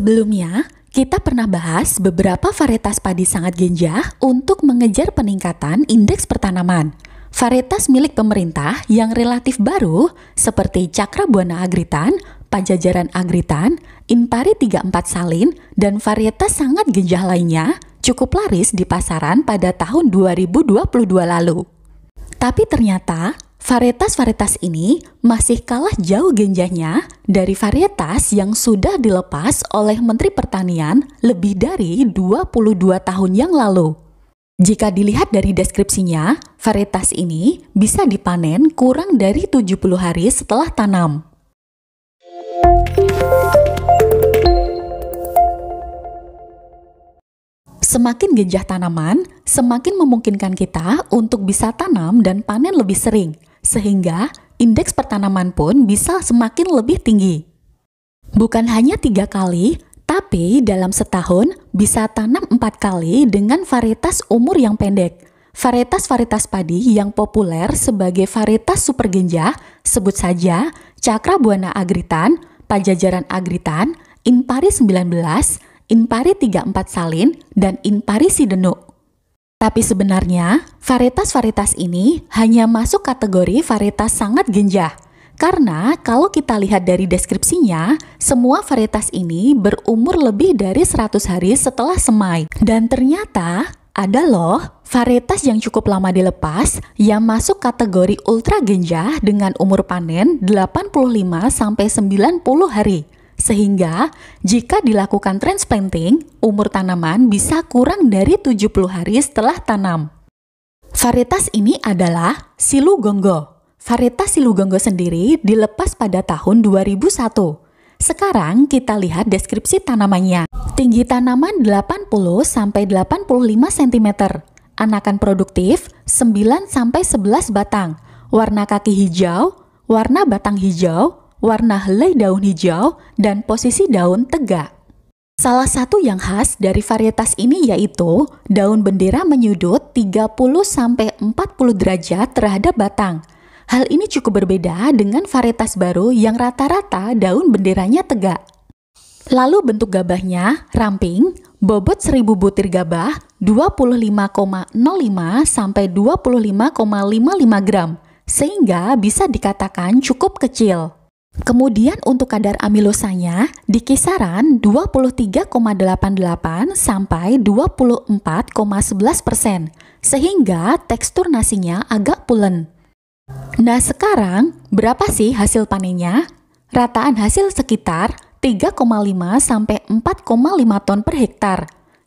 Sebelumnya, kita pernah bahas beberapa varietas padi sangat genjah untuk mengejar peningkatan indeks pertanaman. Varietas milik pemerintah yang relatif baru seperti Cakra Buana Agritan, Pajajaran Agritan, Impari 34 Salin, dan varietas sangat genjah lainnya cukup laris di pasaran pada tahun 2022 lalu. Tapi ternyata Varietas-varietas ini masih kalah jauh genjahnya dari varietas yang sudah dilepas oleh Menteri Pertanian lebih dari 22 tahun yang lalu. Jika dilihat dari deskripsinya, varietas ini bisa dipanen kurang dari 70 hari setelah tanam. Semakin genjah tanaman, semakin memungkinkan kita untuk bisa tanam dan panen lebih sering – sehingga indeks pertanaman pun bisa semakin lebih tinggi. Bukan hanya tiga kali, tapi dalam setahun bisa tanam empat kali dengan varietas umur yang pendek. Varietas-varietas padi yang populer sebagai varietas super genja, sebut saja Cakra Buana Agritan, Pajajaran Agritan, Inpari 19, Inpari 34 Salin, dan Inpari Sideno. Tapi sebenarnya, varietas-varietas ini hanya masuk kategori varietas sangat genjah. Karena kalau kita lihat dari deskripsinya, semua varietas ini berumur lebih dari 100 hari setelah semai. Dan ternyata ada loh varietas yang cukup lama dilepas yang masuk kategori ultra genjah dengan umur panen 85 sampai 90 hari. Sehingga, jika dilakukan transplanting, umur tanaman bisa kurang dari 70 hari setelah tanam. Varietas ini adalah Silu Gonggo. Varietas Silu Gonggo sendiri dilepas pada tahun 2001. Sekarang kita lihat deskripsi tanamannya. Tinggi tanaman 80 85 cm. Anakan produktif 9 11 batang. Warna kaki hijau, warna batang hijau, warna helai daun hijau, dan posisi daun tegak. Salah satu yang khas dari varietas ini yaitu daun bendera menyudut 30-40 derajat terhadap batang. Hal ini cukup berbeda dengan varietas baru yang rata-rata daun benderanya tegak. Lalu bentuk gabahnya, ramping, bobot 1000 butir gabah 25,05 sampai 25,55 gram, sehingga bisa dikatakan cukup kecil. Kemudian untuk kadar amilosanya di kisaran 23,88 sampai 24,11 persen, sehingga tekstur nasinya agak pulen. Nah sekarang, berapa sih hasil panennya? Rataan hasil sekitar 3,5 sampai 4,5 ton per hektar.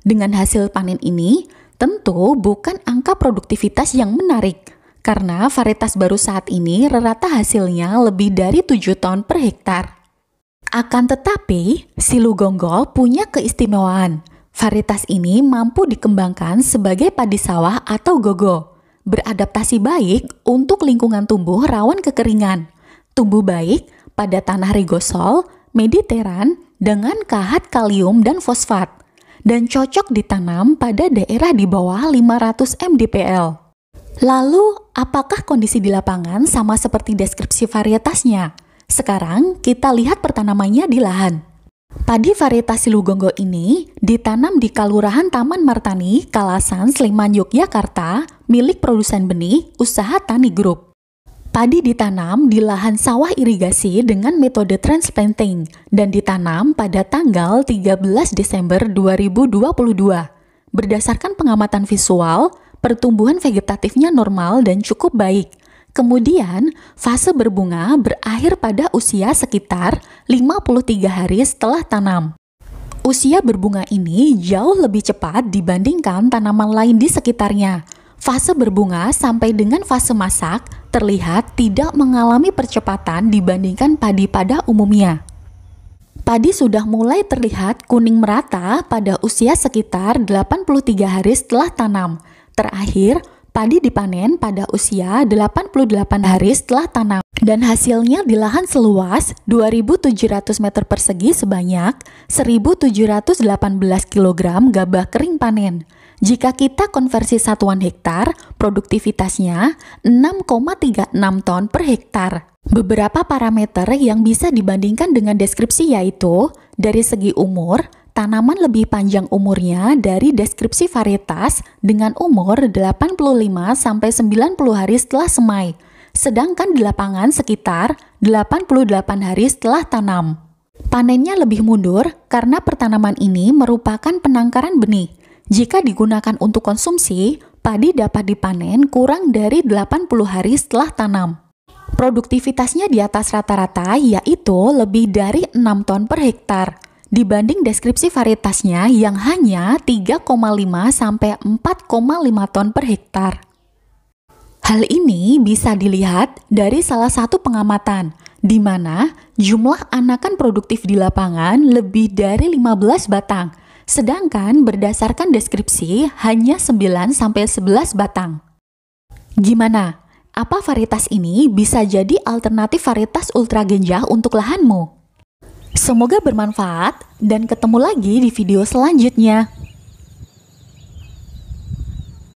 Dengan hasil panen ini, tentu bukan angka produktivitas yang menarik, karena varietas baru saat ini rata hasilnya lebih dari 7 ton per hektar. Akan tetapi, silu gonggol punya keistimewaan. Varietas ini mampu dikembangkan sebagai padi sawah atau gogo, beradaptasi baik untuk lingkungan tumbuh rawan kekeringan, tumbuh baik pada tanah regosol, mediteran, dengan kahat kalium dan fosfat, dan cocok ditanam pada daerah di bawah 500 mdpl. Lalu, apakah kondisi di lapangan sama seperti deskripsi varietasnya? Sekarang kita lihat pertanamannya di lahan. Padi varietas Silugonggo ini ditanam di Kalurahan Taman Martani, Kalasan, Sleman, Yogyakarta, milik produsen benih Usaha Tani Group. Padi ditanam di lahan sawah irigasi dengan metode transplanting dan ditanam pada tanggal 13 Desember 2022. Berdasarkan pengamatan visual, pertumbuhan vegetatifnya normal dan cukup baik. Kemudian, fase berbunga berakhir pada usia sekitar 53 hari setelah tanam. Usia berbunga ini jauh lebih cepat dibandingkan tanaman lain di sekitarnya. Fase berbunga sampai dengan fase masak terlihat tidak mengalami percepatan dibandingkan padi pada umumnya. Padi sudah mulai terlihat kuning merata pada usia sekitar 83 hari setelah tanam, Terakhir, padi dipanen pada usia 88 hari setelah tanam dan hasilnya di lahan seluas 2.700 meter persegi sebanyak 1.718 kg gabah kering panen. Jika kita konversi satuan hektar, produktivitasnya 6,36 ton per hektar. Beberapa parameter yang bisa dibandingkan dengan deskripsi yaitu dari segi umur, tanaman lebih panjang umurnya dari deskripsi varietas dengan umur 85 90 hari setelah semai, sedangkan di lapangan sekitar 88 hari setelah tanam. Panennya lebih mundur karena pertanaman ini merupakan penangkaran benih. Jika digunakan untuk konsumsi, padi dapat dipanen kurang dari 80 hari setelah tanam. Produktivitasnya di atas rata-rata yaitu lebih dari 6 ton per hektar dibanding deskripsi varietasnya yang hanya 3,5 sampai 4,5 ton per hektar. Hal ini bisa dilihat dari salah satu pengamatan, di mana jumlah anakan produktif di lapangan lebih dari 15 batang, sedangkan berdasarkan deskripsi hanya 9 sampai 11 batang. Gimana? Apa varietas ini bisa jadi alternatif varietas ultra genjah untuk lahanmu? Semoga bermanfaat dan ketemu lagi di video selanjutnya.